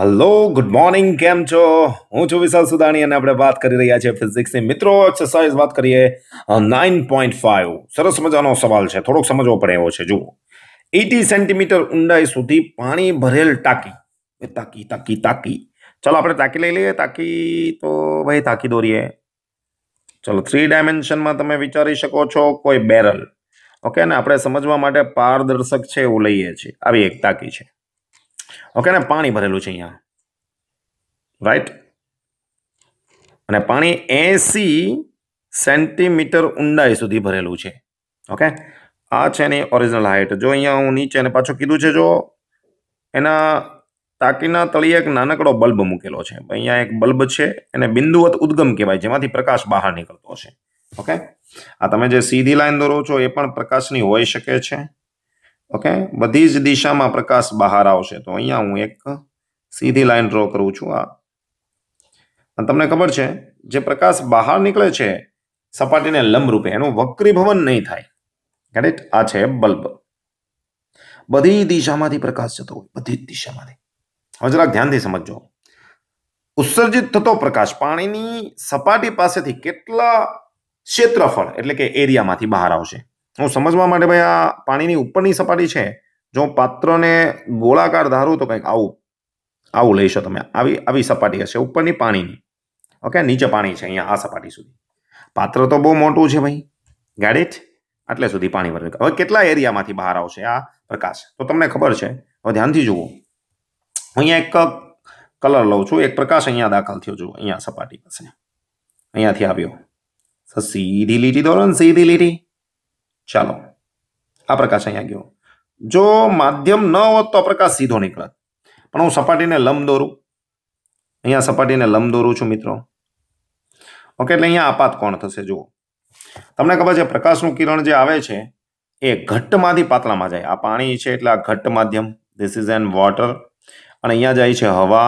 hello good morning કેમ છો હું છું વિશાલ સુદાણી અને આપણે વાત કરી રહ્યા છીએ ફિઝિક્સની મિત્રો એક્સરસાઇઝ વાત કરીએ નાઇન પોઈન્ટ ફાઇવ સરસ મજાનો સવાલ છે થોડોક સમજવો પડે એવો છે જુઓ એટી સેન્ટીમીટર ઊંડાઈ સુધી પાણી ભરેલ ટાંકી તાકી તાકી તાકી ચાલો આપણે તાકી લઈ લઈએ તાકી તો ભાઈ તાકી દોરીએ ચલો થ્રી ડાયમેન્શનમાં તમે વિચારી શકો છો કોઈ બેરલ ઓકે ને આપણે સમજવા માટે પારદર્શક છે એવું લઈએ છીએ આવી એક તાકી છે ઓકે ને પાણી ભરેલું છે અહીંયા રાઈટ અને પાણી એસી સેન્ટીમીટર ઊંડાઈ સુધી ભરેલું છે ઓકે આ છે એની ઓરિજિનલ હાઇટ જો અહીંયા હું નીચે અને પાછું કીધું છે જો એના ટાંકીના તળિયે એક નાનકડો બલ્બ મૂકેલો છે અહીંયા એક બલ્બ છે એને બિંદુવત ઉદ્ગમ કહેવાય જેમાંથી પ્રકાશ બહાર નીકળતો છે ઓકે આ તમે જે સીધી લાઈન દોરો છો એ પણ પ્રકાશની હોઈ શકે છે ઓકે બધી જ દિશામાં પ્રકાશ બહાર આવશે તો અહીંયા હું એક સીધી લાઈન ડ્રો કરું છું આ તમને ખબર છે જે પ્રકાશ બહાર નીકળે છે સપાટીને લંબ રૂપે એનું વક્રીભવન નહીં થાય કરેક્ટ આ છે બલ્બ બધી દિશામાંથી પ્રકાશ જતો હોય બધી જ દિશામાંથી હવે જરાક ધ્યાનથી સમજો ઉત્સર્જિત થતો પ્રકાશ પાણીની સપાટી પાસેથી કેટલા ક્ષેત્રફળ એટલે કે એરિયામાંથી બહાર આવશે હું સમજવા માટે ભાઈ આ પાણીની ઉપરની સપાટી છે જો પાત્રને ગોળાકાર ધારું તો કંઈક આવું આવું લઈશો તમે આવી આવી સપાટી હશે ઉપરની પાણીની ઓકે નીચે પાણી છે અહીંયા આ સપાટી સુધી પાત્ર તો બહુ મોટું છે ભાઈ ગાડીટ આટલે સુધી પાણી ભરે હવે કેટલા એરિયામાંથી બહાર આવશે આ પ્રકાશ તો તમને ખબર છે હવે ધ્યાનથી જુઓ અહીંયા એક કલર લઉં છું એક પ્રકાશ અહીંયા દાખલ થયો છું અહીંયા સપાટી પાસે અહીંયાથી આવ્યો સીધી લીટી દોરો ને સીધી લીટી ચાલો આ પ્રકાશ અહીંયા ગયો જો માધ્યમ ન હોત તો પ્રકાશ સીધો નીકળત પણ હું સપાટીને લંબ દોરું અહીંયા સપાટીને લંબ દોરું છું મિત્રો ઓકે એટલે અહીંયા આપાત કોણ થશે જુઓ તમને ખબર છે પ્રકાશનું કિરણ જે આવે છે એ ઘટ્ટમાંથી પાતળામાં જાય આ પાણી છે એટલે આ ઘટ્ટ માધ્યમ ધીસ ઇઝ એન વોટર અને અહીંયા જાય છે હવા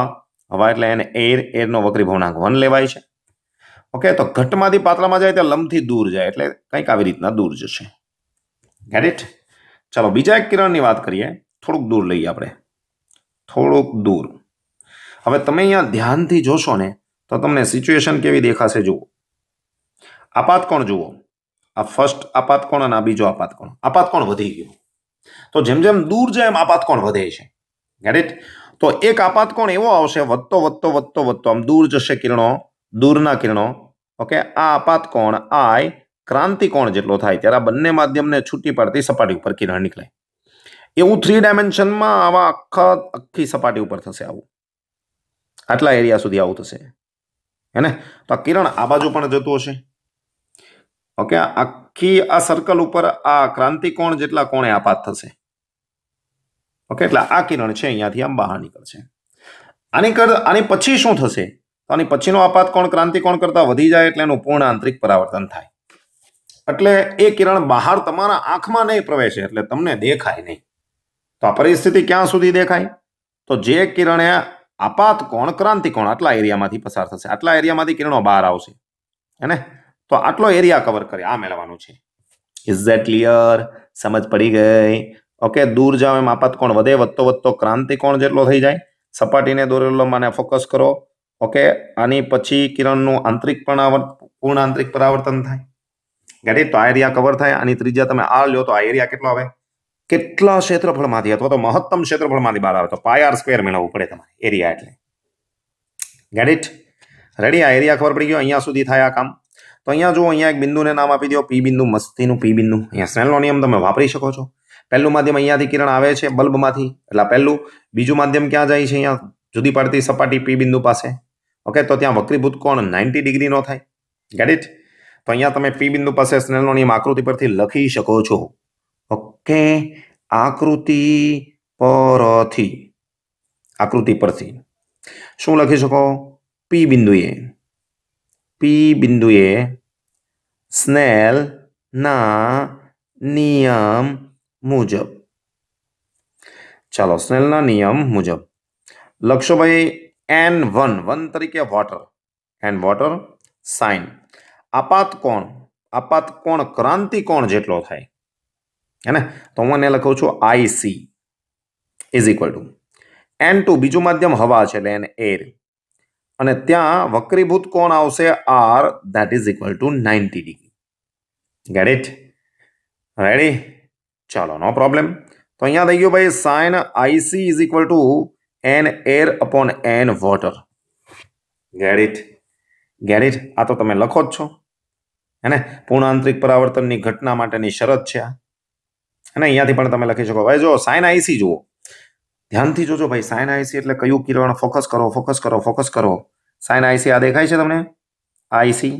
હવા એટલે એને એર એરનો વક્રી ભવનાંક વન લેવાય છે ઓકે તો ઘટ્ટમાંથી પાતળામાં જાય ત્યાં લંબથી દૂર જાય એટલે કંઈક આવી રીતના દૂર જશે ગેટ ઇટ ચાલો બીજા એક કિરણની વાત કરીએ થોડુંક દૂર લઈએ આપણે થોડુંક દૂર હવે તમે અહીંયા ધ્યાનથી જોશો ને તો તમને સિચ્યુએશન કેવી દેખાશે જુઓ આપાતકોણ જુઓ આ ફર્સ્ટ આપાતકોણ અને આ બીજો આપાતકોણ આપાતકોણ વધી ગયો તો જેમ જેમ દૂર જાય એમ આપાતકોણ વધે છે ગેટ તો એક આપાતકોણ એવો આવશે વધતો વધતો વધતો વધતો આમ દૂર જશે કિરણો દૂરના કિરણો ઓકે આ આપાતકોણ આય ક્રાંતિકોણ જેટલો થાય ત્યારે આ બંને માધ્યમને છૂટી પડતી સપાટી ઉપર કિરણ નીકળે એવું થ્રી ડાયમેન્શનમાં આવા આખા આખી સપાટી ઉપર થશે આવું આટલા એરિયા સુધી આવું થશે હેને તો આ કિરણ આ બાજુ પણ જતું હશે ઓકે આખી આ સર્કલ ઉપર આ ક્રાંતિકોણ જેટલા કોણે આપાત થશે ઓકે એટલે આ કિરણ છે અહીંયાથી આમ બહાર નીકળશે આની કર આની પછી શું થશે તો આની પછીનો આપાત કોણ ક્રાંતિકોણ કરતાં વધી જાય એટલે એનું પૂર્ણ આંતરિક પરાવર્તન થાય એટલે એ કિરણ બહાર તમારા આંખમાં નહીં પ્રવેશે એટલે તમને દેખાય નહીં તો આ પરિસ્થિતિ ક્યાં સુધી દેખાય તો જે કિરણે આપાત કોણ ક્રાંતિ કોણ આટલા એરિયામાંથી પસાર થશે આટલા એરિયામાંથી કિરણો બહાર આવશે હેને તો આટલો એરિયા કવર કરે આ મેળવવાનું છે ઇઝ ધેટ ક્લિયર સમજ પડી ગઈ ઓકે દૂર જાઓ એમ આપાત કોણ વધે વધતો વધતો ક્રાંતિ કોણ જેટલો થઈ જાય સપાટીને દોરેલો મને ફોકસ કરો ઓકે આની પછી કિરણનું આંતરિક પણાવર્ત પૂર્ણ આંતરિક પરાવર્તન થાય ગેટ તો આ એરિયા કવર થાય અને ત્રીજા તમે આ લ્યો તો આ એરિયા કેટલો આવે કેટલા ક્ષેત્રફળમાંથી અથવા તો મહત્તમ ક્ષેત્રફળમાંથી બહાર આવે તો પાય આર સ્ક્વેર મેળવવું પડે તમારે એરિયા એટલે ગેટ રેડી આ એરિયા ખબર પડી ગયો અહીંયા સુધી થાય આ કામ તો અહીંયા જો અહીંયા એક બિંદુને નામ આપી દો પી બિંદુ મસ્તીનું પી બિંદુ અહીંયા સ્નેલનો નિયમ તમે વાપરી શકો છો પહેલું માધ્યમ અહીંયાથી કિરણ આવે છે બલ્બમાંથી એટલે પહેલું બીજું માધ્યમ ક્યાં જાય છે અહીંયા જુદી પડતી સપાટી પી બિંદુ પાસે ઓકે તો ત્યાં વક્રીભૂત કોણ નાઇન્ટી ડિગ્રીનો થાય ગેટ तो यहां तुम्हें पी बिंदु पर स्नेल का नियम आकृति पर थी लिख ही सको हो ओके आकृति पर थी आकृति पर थी શું લખી શકો પી બિંદુએ પી બિંદુએ સ્નેલ ના નિયમ મુજબ ચાલો સ્નેલ ના નિયમ મુજબ લક્ષ્ય બય n1 वन તરીકે વોટર એન્ડ વોટર સાઇન આપાત કોણ આપાત કોણ ક્રાંતિ કોણ જેટલો થાય હે તો હું એને લખું છું I C is equal to N two બીજું માધ્યમ હવા છે એટલે એને એર અને ત્યાં વક્રીભૂત કોણ આવશે R that is equal to ninety degree get it ready ચાલો નો પ્રોબ્લેમ તો અહીંયા થઈ ગયો ભાઈ sine I C is equal to N air upon N water get it get it આ તો તમે લખો જ છો હેને પૂર્ણ આંતરિક પરાવર્તનની ઘટના માટેની શરત છે આ અને અહીંયાથી પણ તમે લખી શકો ભાઈ જો સાઇન આઈસી જુઓ ધ્યાનથી જોજો ભાઈ સાઇન આઈસી એટલે કયું કિરણ ફોકસ કરો ફોકસ કરો ફોકસ કરો સાઇન આઈસી આ દેખાય છે તમને આઈસી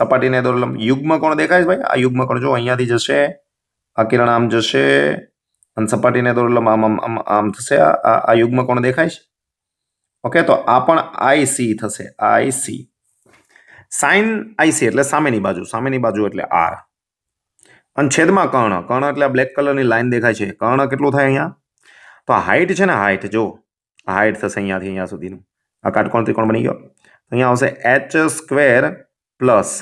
સપાટીને દોરલમ યુગ્મ કોણ દેખાય છે ભાઈ આ યુગ્મ કોણ જો અહીંયાથી જશે આ કિરણ આમ જશે અને સપાટીને દોરલમ આમ આમ આમ આમ થશે આ આ યુગ્મ કોણ દેખાય છે ઓકે તો આ પણ આઈસી થશે આઈસી साइन आई से मतलब सामने की बाजू सामने की बाजू એટલે r અને છેદમાં કર્ણ કર્ણ એટલે આ બ્લેક કલરની લાઈન દેખાય છે કર્ણા કેટલો થાય અહીંયા તો આ હાઈટ છે ને હાઈટ જો આ હાઈટ થશે અહીંયાથી અહીંયા સુધીનું આ કાટકોણ ત્રિકોણ બની ગયો તો અહીંયા આવશે h² +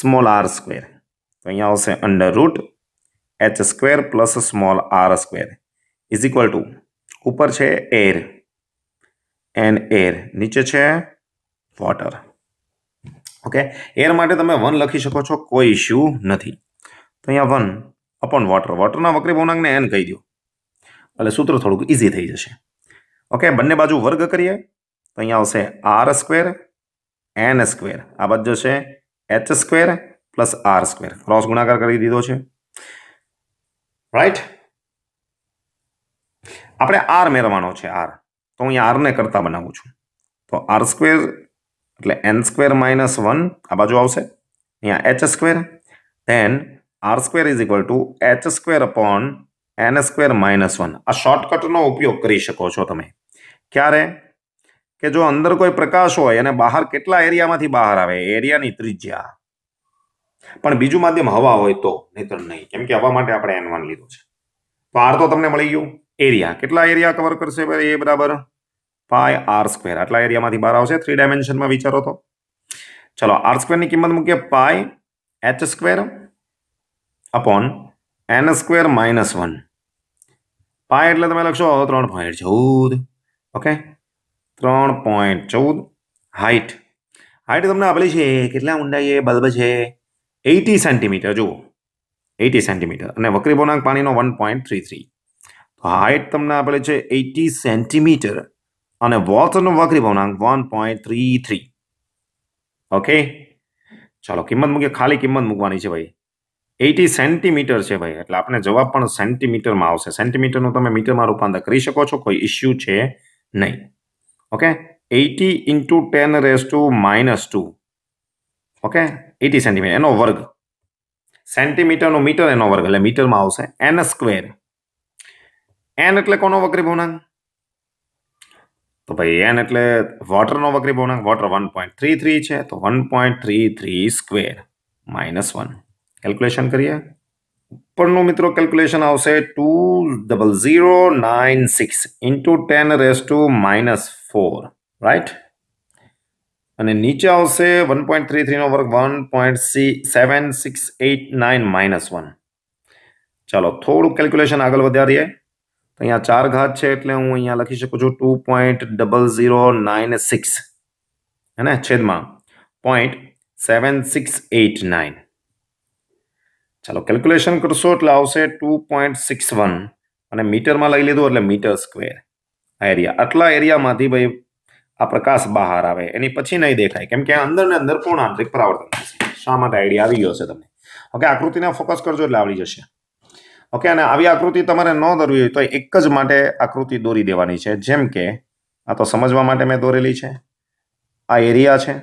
સ્મોલ r² તો અહીંયા આવશે √ h² + સ્મોલ r² = ઉપર છે એર એર નીચે છે વોટર ઓકે એર માટે તમે વન લખી શકો છો કોઈ ઇશ્યુ નથી તો અહીંયા વન અપોન વોટર વોટરના વક્રી ભવનાંકને એન કહી દો એટલે સૂત્ર થોડુંક ઇઝી થઈ જશે ઓકે બંને બાજુ વર્ગ કરીએ તો અહીંયા આવશે આર સ્ક્વેર એન સ્ક્વેર આ બાજુ જશે H square plus R square cross ગુણાકાર કરી દીધો છે રાઈટ આપણે આર મેળવવાનો છે આર તો હું અહીંયા આરને કરતા બનાવું છું તો આર સ્ક્વેર એટલે એન સ્ક્વેર માઇનસ વન આ બાજુ આવશે અહીંયા H square then R square is equal to H square upon N square minus one આ શોર્ટકટનો ઉપયોગ કરી શકો છો તમે ક્યારે કે જો અંદર કોઈ પ્રકાશ હોય અને બહાર કેટલા એરિયામાંથી બહાર આવે એરિયાની ત્રિજ્યા પણ બીજું માધ્યમ હવા હોય તો નહીતર નહીં કેમ કે હવા માટે આપણે એન વન લીધો છે તો આર તો તમને મળી ગયું એરિયા કેટલા એરિયા કવર કરશે એ બરાબર પાય આર સ્ક્વેર આટલા એરિયામાંથી બહાર આવશે થ્રી ડાયમેન્શનમાં વિચારો તો ચલો આર સ્ક્વેરની કિંમત મૂકીએ pi H square upon N square minus one pi એટલે તમે લખશો ત્રણ પોઈન્ટ ચૌદ ઓકે ત્રણ પોઈન્ટ ચૌદ હાઇટ હાઇટ તમને આપેલી છે કેટલા ઊંડાઈ એ બલ્બ છે એટી સેન્ટીમીટર જુઓ એટી સેન્ટીમીટર અને વક્રી પૂર્ણાંક પાણીનો one point three three height તમને આપેલી છે એઇટી સેન્ટીમીટર અને વોટરનો વકરી ભવનાંક one point three three okay ચાલો કિંમત મૂકીએ ખાલી કિંમત મૂકવાની છે ભાઈ એટી સેન્ટીમીટર છે ભાઈ એટલે આપણે જવાબ પણ સેન્ટીમીટરમાં આવશે સેન્ટીમીટરનું તમે મીટરમાં રૂપાંતર કરી શકો છો કોઈ ઇસ્યુ છે નહીં okay eighty into ten raise to minus two okay eighty centimetre એનો વર્ગ સેન્ટીમીટરનો મીટર એનો વર્ગ એટલે મીટરમાં આવશે એન સ્ક્વેર એન એટલે કોનો વકરી ભવનાંક તો ભાઈ એન એટલે વોટરનો વકરી બહુનાંક water one point three three છે તો one point three three square minus one calculation કરીએ ઉપરનું મિત્રો કેલ્ક્યુલેશન આવશે two double zero nine six into ten raise to minus four right અને નીચે આવશે વન પોઈન્ટ થ્રી થ્રીનો વર્ગ વન પોઈન્ટ સી seven six eight nine minus one ચાલો થોડું કેલ્ક્યુલેશન આગળ વધારીએ તો અહીંયા ચાર ઘાત છે એટલે હું અહીંયા લખી શકું છું two point double zero nine six હે ને છેદમાં point seven six eight nine ચાલો કેલ્ક્યુલેશન કરશો એટલે આવશે ટુ પોઈન્ટ સિક્સ વન અને મીટરમાં લઈ લીધું એટલે મીટર સ્ક્વેર આ એરિયા આટલા એરિયામાંથી ભાઈ આ પ્રકાશ બહાર આવે એની પછી નહીં દેખાય કેમ કે અંદર ને અંદર પૂર્ણ આંતરિક પરાવર્તન થશે શા માટે આઈડિયા આવી ગયો છે તમને ઓકે આકૃતિને ફોકસ કરજો એટલે આવડી જશે ઓકે અને આવી આકૃતિ તમારે ન દોરવી હોય તો એક જ માટે આકૃતિ દોરી દેવાની છે જેમ કે આ તો સમજવા માટે મેં દોરેલી છે આ એરિયા છે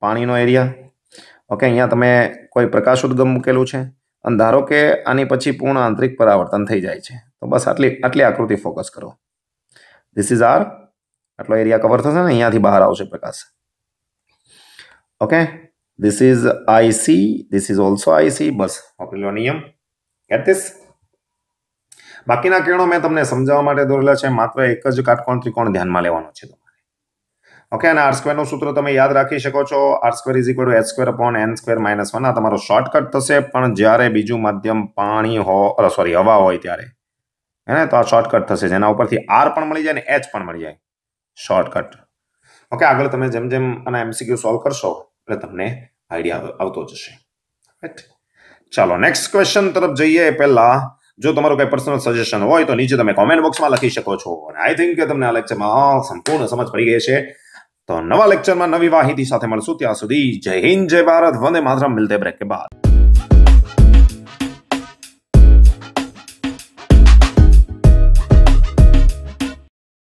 પાણીનો એરિયા ઓકે અહીંયા તમે કોઈ પ્રકાશ ઉદ્ગમ મૂકેલું છે અને ધારો કે આની પછી પૂર્ણ આંતરિક પરાવર્તન થઈ જાય છે તો બસ આટલી આટલી આકૃતિ ફોકસ કરો ધીસ ઇઝ આર આટલો એરિયા કવર થશે ને અહીંયાથી બહાર આવશે પ્રકાશ okay this is I C this is also I C બસ પકડી નિયમ ગેટ ધીસ બાકીના કિરણો મેં તમને સમજાવવા માટે દોરેલા છે માત્ર એક જ કાટકોણ ત્રિકોણ ધ્યાનમાં લેવાનો છે તમારે ઓકે અને આર સ્ક્વેરનું સૂત્ર તમે યાદ રાખી શકો છો R square is equal to H square upon N square minus one આ તમારો શોર્ટકટ થશે પણ જ્યારે બીજું માધ્યમ પાણી હો સોરી હવા હોય ત્યારે હે તો આ શોર્ટકટ થશે જેના ઉપરથી આર પણ મળી જાય ને એચ પણ મળી જાય શોર્ટકટ ઓકે આગળ તમે જેમ જેમ આના એમસીક્યુ સોલ્વ કરશો એટલે તમને આઈડિયા આવતો જશે રાઈટ ચાલો નેક્સ્ટ ક્વેશ્ચન તરફ જઈએ પહેલાં જો તમારું કંઈ પર્સનલ સજેશન હોય તો નીચે તમે કોમેન્ટ બોક્સમાં લખી શકો છો અને આઈ થિંક કે તમને આ લેક્ચરમાં સંપૂર્ણ સમજ પડી ગઈ છે તો નવા લેક્ચરમાં નવી માહિતી સાથે મળશું ત્યાં સુધી જય હિન્દ જય ભારત વંદે માતરમ મિલતે બ્રેક કે બાદ